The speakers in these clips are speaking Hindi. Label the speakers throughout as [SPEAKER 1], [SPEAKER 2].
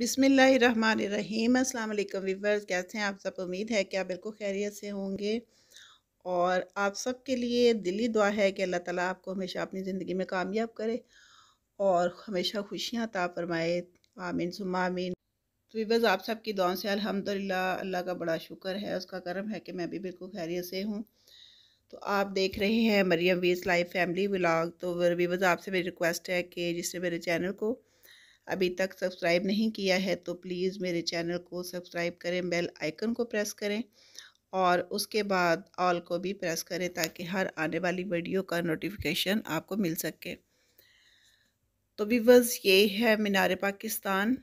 [SPEAKER 1] बिसमीम अल्लाम वीवर्स कैसे हैं आप सब उम्मीद है कि आप बिल्कुल खैरियत से होंगे और आप सब के लिए दिली दुआ है कि अल्लाह ताला आपको हमेशा अपनी ज़िंदगी में कामयाब करे और हमेशा खुशियाँ ता फरमाए आमीन सुमा आमीन तो वीवर्स आप सब की दुआ से अलहमदिल्ला अल्लाह का बड़ा शुक्र है उसका करम है कि मैं भी बिल्कुल खैरियत से हूँ तो आप देख रहे हैं मरियम वीज लाइफ फैमिली ब्लाग तो वीवर्स आपसे मेरी रिक्वेस्ट है कि जिसने मेरे चैनल को अभी तक सब्सक्राइब नहीं किया है तो प्लीज़ मेरे चैनल को सब्सक्राइब करें बेल आइकन को प्रेस करें और उसके बाद ऑल को भी प्रेस करें ताकि हर आने वाली वीडियो का नोटिफिकेशन आपको मिल सके तो विवर्स ये है मीनार पाकिस्तान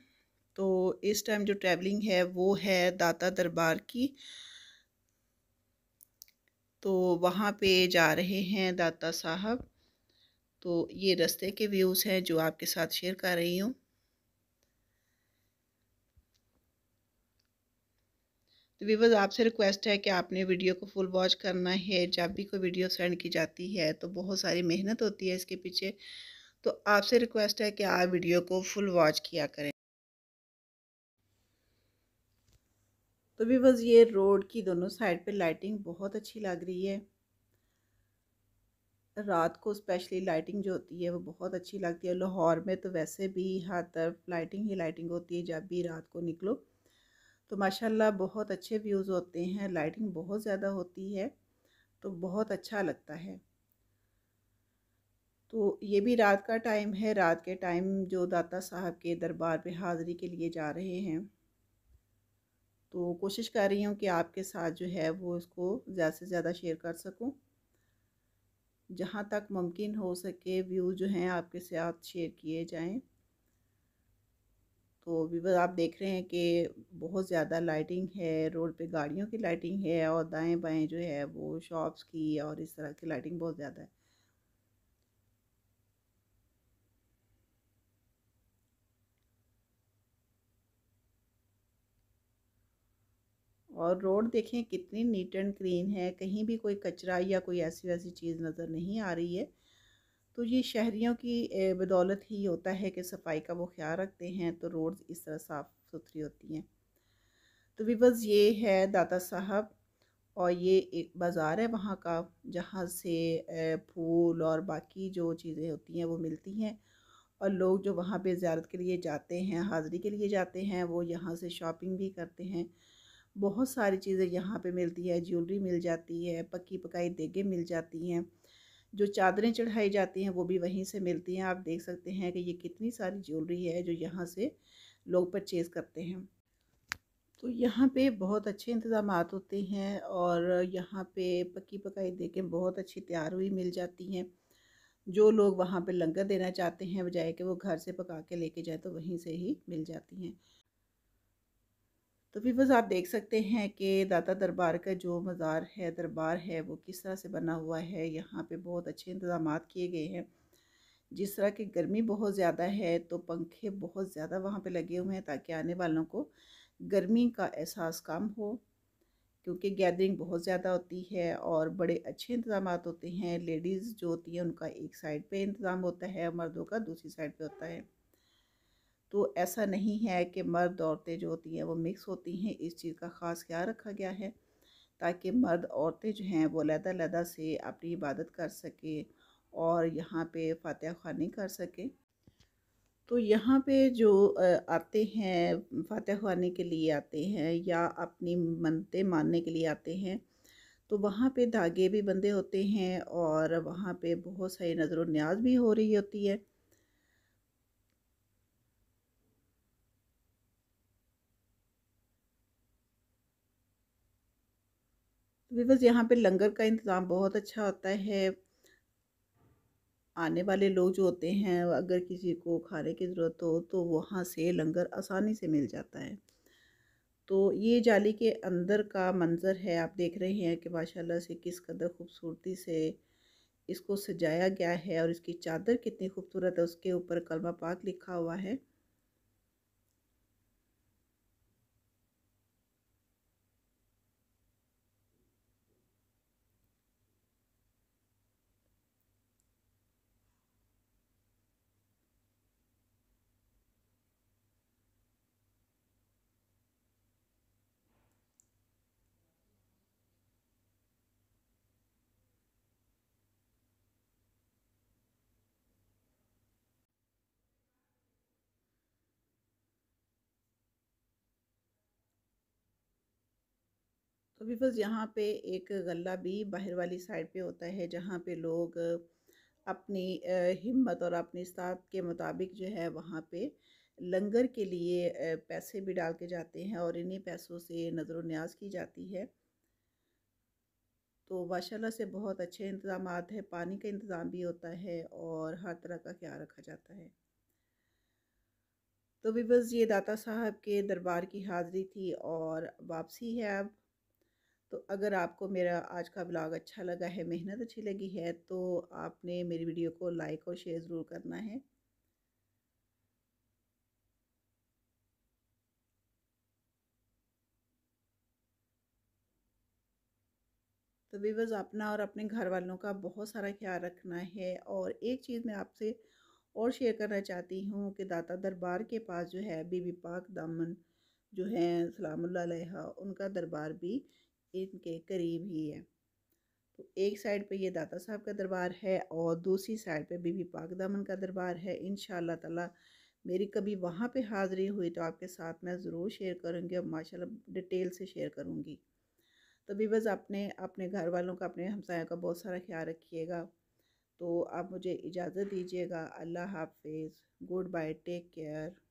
[SPEAKER 1] तो इस टाइम जो ट्रैवलिंग है वो है दाता दरबार की तो वहाँ पे जा रहे हैं दाता साहब तो ये रास्ते के व्यूज़ हैं जो आपके साथ शेयर कर रही हूँ तो वीवर्स आपसे रिक्वेस्ट है कि आपने वीडियो को फुल वॉच करना है जब भी कोई वीडियो सेंड की जाती है तो बहुत सारी मेहनत होती है इसके पीछे तो आपसे रिक्वेस्ट है कि आप वीडियो को फुल वॉच किया करें तो वीवर्स ये रोड की दोनों साइड पे लाइटिंग बहुत अच्छी लग रही है रात को स्पेशली लाइटिंग जो होती है वो बहुत अच्छी लगती है लाहौर में तो वैसे भी हर तरफ लाइटिंग ही लाइटिंग होती है जब भी रात को निकलो तो माशाल्लाह बहुत अच्छे व्यूज़ होते हैं लाइटिंग बहुत ज़्यादा होती है तो बहुत अच्छा लगता है तो ये भी रात का टाइम है रात के टाइम जो दाता साहब के दरबार पे हाज़री के लिए जा रहे हैं तो कोशिश कर रही हूँ कि आपके साथ जो है वो इसको ज़्यादा से ज़्यादा शेयर कर सकूँ जहाँ तक मुमकिन हो सके व्यू जो हैं आपके साथ शेयर किए जाएँ तो वीवर आप देख रहे हैं कि बहुत ज़्यादा लाइटिंग है रोड पे गाड़ियों की लाइटिंग है और दाएं बाएं जो है वो शॉप्स की और इस तरह की लाइटिंग बहुत ज़्यादा है और रोड देखें कितनी नीट एंड क्लीन है कहीं भी कोई कचरा या कोई ऐसी वैसी चीज़ नज़र नहीं आ रही है तो ये शहरीों की बदौलत ही होता है कि सफाई का वो ख्याल रखते हैं तो रोड्स इस तरह साफ़ सुथरी होती हैं तो विवज़ ये है दाता साहब और ये एक बाज़ार है वहाँ का जहाँ से फूल और बाकी जो चीज़ें होती हैं वो मिलती हैं और लोग जो वहाँ पे ज़्यारत के लिए जाते हैं हाज़री के लिए जाते हैं वो यहाँ से शॉपिंग भी करते हैं बहुत सारी चीज़ें यहाँ पे मिलती है ज्वेलरी मिल जाती है पक्की पकाई देगे मिल जाती हैं जो चादरें चढ़ाई जाती हैं वो भी वहीं से मिलती हैं आप देख सकते हैं कि ये कितनी सारी ज्वेलरी है जो यहाँ से लोग परचेज़ करते हैं तो यहाँ पे बहुत अच्छे इंतज़ाम होते हैं और यहाँ पे पक्की पकाई देखें बहुत अच्छी तैयार हुई मिल जाती हैं जो लोग वहाँ पे लंगर देना चाहते हैं बजाय कि वो घर से पका के लेके जाए तो वहीं से ही मिल जाती हैं तो वीवर्स आप देख सकते हैं कि दाता दरबार का जो मज़ार है दरबार है वो किस तरह से बना हुआ है यहाँ पे बहुत अच्छे इंतज़ाम किए गए हैं जिस तरह की गर्मी बहुत ज़्यादा है तो पंखे बहुत ज़्यादा वहाँ पे लगे हुए हैं ताकि आने वालों को गर्मी का एहसास कम हो क्योंकि गैदरिंग बहुत ज़्यादा होती है और बड़े अच्छे इंतजाम होते हैं लेडीज़ जो होती हैं उनका एक साइड पर इंतज़ाम होता है मर्दों का दूसरी साइड पर होता है तो ऐसा नहीं है कि मर्द औरतें जो होती हैं वो मिक्स होती हैं इस चीज़ का ख़ास ख्याल रखा गया है ताकि मर्द औरतें जो हैं वो लदा लदा से अपनी इबादत कर सके और यहाँ पे फातह खानी कर सके तो यहाँ पे जो आते हैं फातह खानी के लिए आते हैं या अपनी मनते मानने के लिए आते हैं तो वहाँ पे धागे भी बंधे होते हैं और वहाँ पे बहुत सारी नज़र न्याज भी हो रही होती है बिकॉज यहाँ पे लंगर का इंतज़ाम बहुत अच्छा होता है आने वाले लोग जो होते हैं अगर किसी को खाने की ज़रूरत हो तो वहाँ से लंगर आसानी से मिल जाता है तो ये जाली के अंदर का मंज़र है आप देख रहे हैं कि माशाल्लाह से किस कदर खूबसूरती से इसको सजाया गया है और इसकी चादर कितनी खूबसूरत है उसके ऊपर कलमा पाक लिखा हुआ है तो बिकॉज़ यहाँ पे एक गला भी बाहर वाली साइड पे होता है जहाँ पे लोग अपनी हिम्मत और अपनी इस्तात के मुताबिक जो है वहाँ पे लंगर के लिए पैसे भी डाल के जाते हैं और इन्हीं पैसों से नजर न्याज की जाती है तो माशाल्लाह से बहुत अच्छे इंतज़ाम है पानी का इंतज़ाम भी होता है और हर तरह का ख्याल रखा जाता है तो भी बस ये दाता साहब के दरबार की हाज़री थी और वापसी है अब तो अगर आपको मेरा आज का ब्लॉग अच्छा लगा है मेहनत अच्छी लगी है तो आपने मेरी वीडियो को लाइक और शेयर ज़रूर करना है तो वीवर्स अपना और अपने घर वालों का बहुत सारा ख्याल रखना है और एक चीज़ मैं आपसे और शेयर करना चाहती हूँ कि दाता दरबार के पास जो है बीबी पाक दामन जो है सलाम उनका दरबार भी इनके करीब ही है तो एक साइड पे ये दाता साहब का दरबार है और दूसरी साइड पे बीबी पाक दामन का दरबार है इन ताला मेरी कभी वहाँ पे हाज़री हुई तो आपके साथ मैं ज़रूर शेयर करूँगी और माशाल्लाह डिटेल से शेयर करूँगी तो बस अपने अपने घर वालों का अपने हमसायों का बहुत सारा ख्याल रखिएगा तो आप मुझे इजाज़त दीजिएगा अल्लाह हाफिज़ गुड बाय टेक केयर